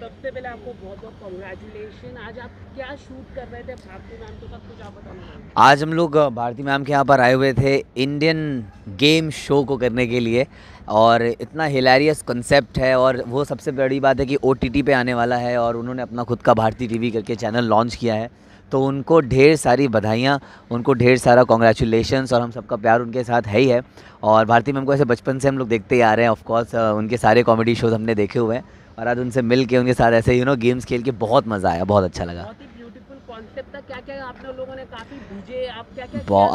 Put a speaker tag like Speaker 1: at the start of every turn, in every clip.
Speaker 1: सबसे पहले आपको बहुत बहुत कॉन्ग्रेचुलेशन आज आप क्या शूट कर रहे थे भारती मैम तो सब कुछ आप
Speaker 2: बताना आज हम लोग भारती मैम के यहाँ पर आए हुए थे इंडियन गेम शो को करने के लिए और इतना हिलेरियस कंसेप्ट है और वो सबसे बड़ी बात है कि ओ पे आने वाला है और उन्होंने अपना खुद का भारती टीवी करके चैनल लॉन्च किया है तो उनको ढेर सारी बधाइयाँ उनको ढेर सारा कॉन्ग्रेचुलेशन और हम सबका प्यार उनके साथ है ही है और भारती मैम को ऐसे बचपन से हम लोग देखते ही आ रहे हैं ऑफकोर्स उनके सारे कॉमेडी शोज़ हमने देखे हुए हैं और आज उनसे मिल के उनके साथ ऐसे यू नो गेम्स खेल के बहुत मज़ा आया बहुत अच्छा लगा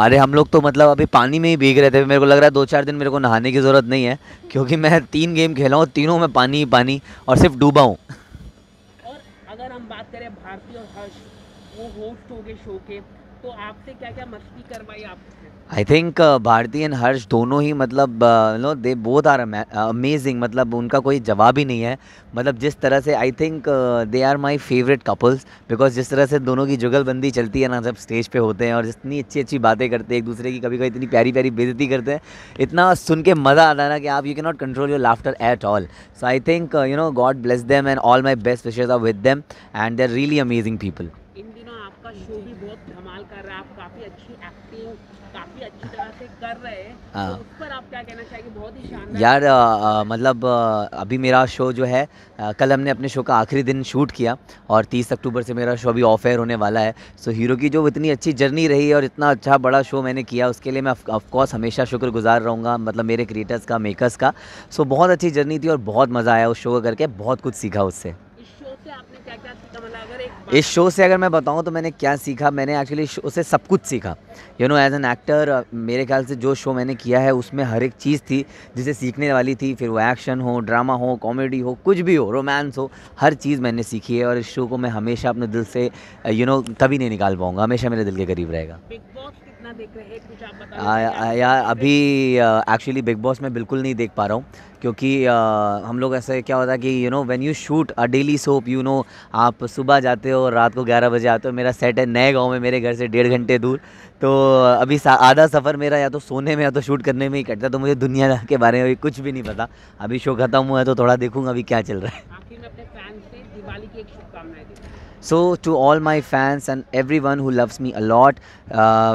Speaker 2: अरे हम लोग तो मतलब अभी पानी में ही भीग रहे थे मेरे को लग रहा है दो चार दिन मेरे को नहाने की ज़रूरत नहीं है क्योंकि मैं तीन गेम खेला हूँ तीनों में पानी ही पानी और सिर्फ डूबा हूँ
Speaker 1: अगर हम बात करें भारती और हर्ष वो होस्ट हो गए शो के तो आपसे क्या क्या मस्ती करवाई आप
Speaker 2: I think uh, Bharti and Harsh दोनों ही मतलब no they both are amazing मतलब उनका कोई जवाब ही नहीं है मतलब जिस तरह से I think they are my favourite couples because जिस तरह से दोनों की जुगलबंदी चलती है ना जब स्टेज पे होते हैं और जितनी अच्छी अच्छी बातें करते हैं एक दूसरे की कभी कभी इतनी प्यारी प्यारी बेजती करते हैं इतना सुन के मज़ा आता है ना कि आप you can not control your laughter at all so I think you know God bless them and all my best wishes are with them and they're really amazing people
Speaker 1: show भी बहुत धमाल कर रहा है आप काफी अच्छी एक्टिंग काफी अच्छी तरह से कर रहे हैं तो हाँ। उस पर आप क्या कहना चाहेंगे बहुत ही शानदार
Speaker 2: यार आ, आ, मतलब आ, अभी मेरा शो जो है आ, कल हमने अपने शो का आखिरी दिन शूट किया और 30 अक्टूबर से मेरा शो अभी ऑफ एयर होने वाला है सो हीरो की जो इतनी अच्छी जर्नी रही और इतना अच्छा बड़ा शो मैंने किया उसके लिए मैं ऑफकोर्स हमेशा शुक्रगुजार रहूँगा मतलब मेरे क्रिएटर्स का मेकर्स का सो बहुत अच्छी जर्नी थी और बहुत मज़ा आया उस शो करके बहुत कुछ सीखा उससे इस शो से अगर मैं बताऊँ तो मैंने क्या सीखा मैंने एक्चुअली शो से सब कुछ सीखा you know as an actor मेरे ख्याल से जो शो मैंने किया है उसमें हर एक चीज़ थी जिसे सीखने वाली थी फिर वो एक्शन हो ड्रामा हो कॉमेडी हो कुछ भी हो रोमांस हो हर चीज़ मैंने सीखी है और इस शो को मैं हमेशा अपने दिल से यू you नो know, कभी नहीं निकाल पाऊँगा हमेशा मेरे दिल के करीब रहेगा हाँ, हाँ, यार अभी एक्चुअली बिग बॉस में बिल्कुल नहीं देख पा रहा हूँ क्योंकि आ, हम लोग ऐसे क्या होता है कि you know when you shoot a daily soap you know आप सुबह जाते हो और रात को 11 बजे आते हो मेरा सेट है नए गांव में मेरे घर से डेढ़ घंटे दूर तो अभी आधा सफ़र मेरा या तो सोने में या तो शूट करने में ही कटता तो मुझे दुनिया के बारे में अभी कुछ भी नहीं पता अभी शो खत्म हुआ है तो थोड़ा देखूँगा अभी क्या चल रहा है so to all my fans and everyone who loves me a lot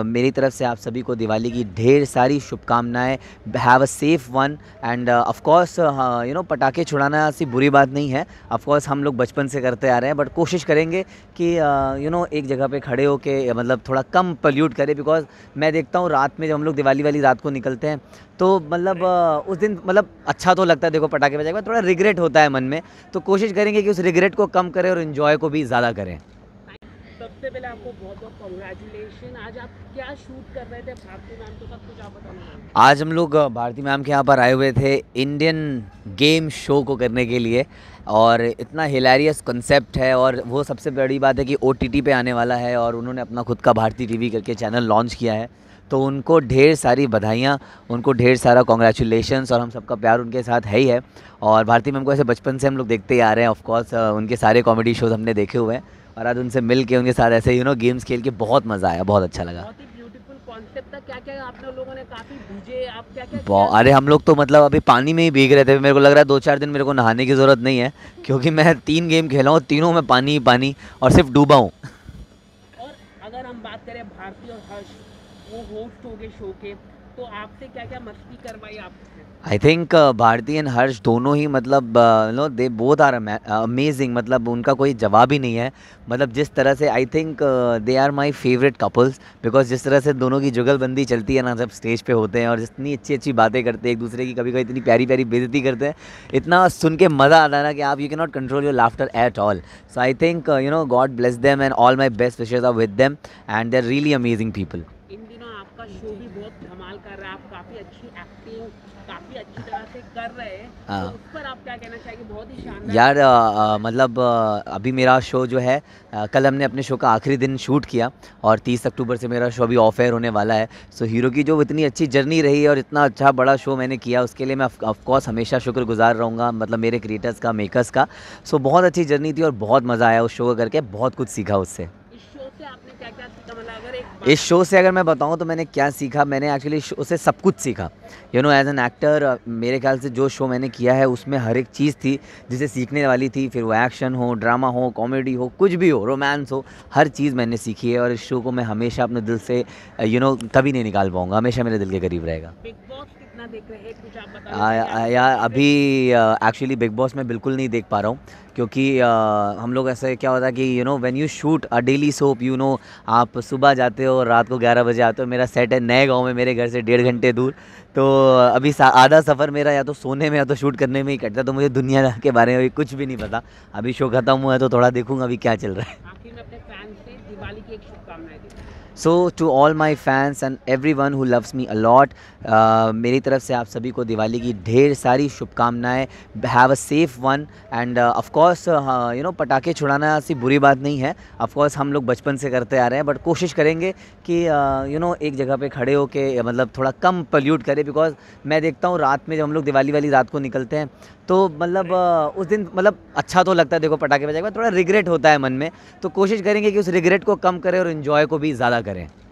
Speaker 2: मेरी तरफ से आप सभी को दिवाली की ढेर सारी शुभकामनाएँ have a safe one and of course you know पटाखे छुड़ाना ऐसी बुरी बात नहीं है ऑफकोर्स हम लोग बचपन से करते आ रहे हैं बट कोशिश करेंगे कि you uh, know you know, एक जगह पे खड़े होके मतलब थोड़ा कम पल्यूट करें बिकॉज मैं देखता हूँ रात में जब हम लोग दिवाली वाली रात को निकलते हैं तो मतलब uh, उस दिन मतलब अच्छा तो लगता है देखो पटाखे बजाय थोड़ा रिग्रेट होता है मन में तो कोशिश करेंगे कि उस रिग्रेट को कम करें और इन्जॉय को भी ज़्यादा करें
Speaker 1: सबसे पहले आपको बहुत बहुत कॉन्ग्रेचुलेशन आज आप क्या शूट कर रहे थे भारती मैम तो सब कुछ आप बताना
Speaker 2: आज हम लोग भारती मैम के यहाँ पर आए हुए थे इंडियन गेम शो को करने के लिए और इतना हिलेरियस कंसेप्ट है और वो सबसे बड़ी बात है कि ओ पे आने वाला है और उन्होंने अपना खुद का भारती टीवी करके चैनल लॉन्च किया है तो उनको ढेर सारी बधाइयाँ उनको ढेर सारा कॉन्ग्रेचुलेशन और हम सबका प्यार उनके साथ है ही है और भारतीय मैम को ऐसे बचपन से हम लोग देखते ही आ रहे हैं ऑफकोर्स उनके सारे कॉमेडी शोज़ हमने देखे हुए हैं और आज उनसे मिल के उनके साथ ऐसे यू नो गेम्स खेल के बहुत मज़ा आया बहुत अच्छा लगा अरे हम लोग तो मतलब अभी पानी में ही भीग रहे थे मेरे को लग रहा है दो चार दिन मेरे को नहाने की ज़रूरत नहीं है क्योंकि मैं तीन गेम खेला हूँ तीनों में पानी ही पानी और सिर्फ डूबा हूँ
Speaker 1: अगर हम बात करें वो होस्ट हो गए शो के तो आपसे क्या क्या मस्ती करवाई
Speaker 2: I think uh, Bharti and Harsh दोनों ही मतलब no they both are amazing मतलब उनका कोई जवाब ही नहीं है मतलब जिस तरह से I think they are my favourite couples because जिस तरह से दोनों की जुगलबंदी चलती है ना जब स्टेज पे होते हैं और जितनी अच्छी अच्छी बातें करते हैं एक दूसरे की कभी कभी इतनी प्यारी प्यारी बेजती करते हैं इतना सुन के मज़ा आता है ना कि आप you can not control your laughter at all so I think you know God bless them and all my best wishes are with them and they're really amazing people
Speaker 1: show तो भी बहुत धमाल कर रहा है आप काफी अच्छी एक्टिंग काफी अच्छी तरह से कर रहे हैं तो हाँ। उस पर आप क्या कहना चाहेंगे बहुत ही शानदार यार
Speaker 2: आ, आ, मतलब आ, अभी मेरा शो जो है आ, कल हमने अपने शो का आखिरी दिन शूट किया और 30 अक्टूबर से मेरा शो अभी ऑफ एयर होने वाला है सो हीरो की जो इतनी अच्छी जर्नी रही और इतना अच्छा बड़ा शो मैंने किया उसके लिए मैं ऑफकोर्स हमेशा शुक्रगुजार रहूँगा मतलब मेरे क्रिएटर्स का मेकर्स का सो बहुत अच्छी जर्नी थी और बहुत मज़ा आया उस शो करके बहुत कुछ सीखा उससे
Speaker 1: इस शो से आपने क्या क्या
Speaker 2: इस शो से अगर मैं बताऊं तो मैंने क्या सीखा मैंने एक्चुअली शो से सब कुछ सीखा you know as an actor मेरे ख्याल से जो शो मैंने किया है उसमें हर एक चीज़ थी जिसे सीखने वाली थी फिर वो एक्शन हो ड्रामा हो कॉमेडी हो कुछ भी हो रोमांस हो हर चीज़ मैंने सीखी है और इस शो को मैं हमेशा अपने दिल से यू uh, नो कभी नहीं निकाल पाऊँगा हमेशा मेरे दिल के करीब रहेगा यार अभी एक्चुअली बिग बॉस में uh, बिल्कुल नहीं देख पा रहा हूँ क्योंकि आ, uh, हम लोग ऐसे क्या होता है कि you know when you shoot a daily soap you know आप सुबह जाते हो हो रात को ग्यारह बजे आते हो मेरा सेट है नए गाँव में मेरे घर से डेढ़ घंटे दूर तो अभी आधा सफ़र मेरा या तो सोने में या तो शूट करने में ही कटता तो मुझे दुनिया के बारे में अभी कुछ भी नहीं पता अभी शो ख़त्म हुआ है तो थोड़ा देखूँगा अभी क्या चल रहा है so to all my fans and everyone who loves me a lot मेरी तरफ से आप सभी को दिवाली की ढेर सारी शुभकामनाएं have a safe one and of course you know पटाखे छुड़ाना ऐसी बुरी बात नहीं है ऑफकोर्स हम लोग बचपन से करते आ रहे हैं बट कोशिश करेंगे कि you uh, know you know, एक जगह पे खड़े हो के मतलब थोड़ा कम पोल्यूट करें बिकॉज मैं देखता हूँ रात में जब हम लोग दिवाली वाली रात को निकलते हैं तो मतलब uh, उस दिन मतलब अच्छा तो लगता है देखो पटाखे बजाय थोड़ा रिग्रेट होता है मन में तो कोशिश कोशिश करेंगे कि उस रिग्रेट को कम करें और इन्जॉय को भी ज़्यादा करें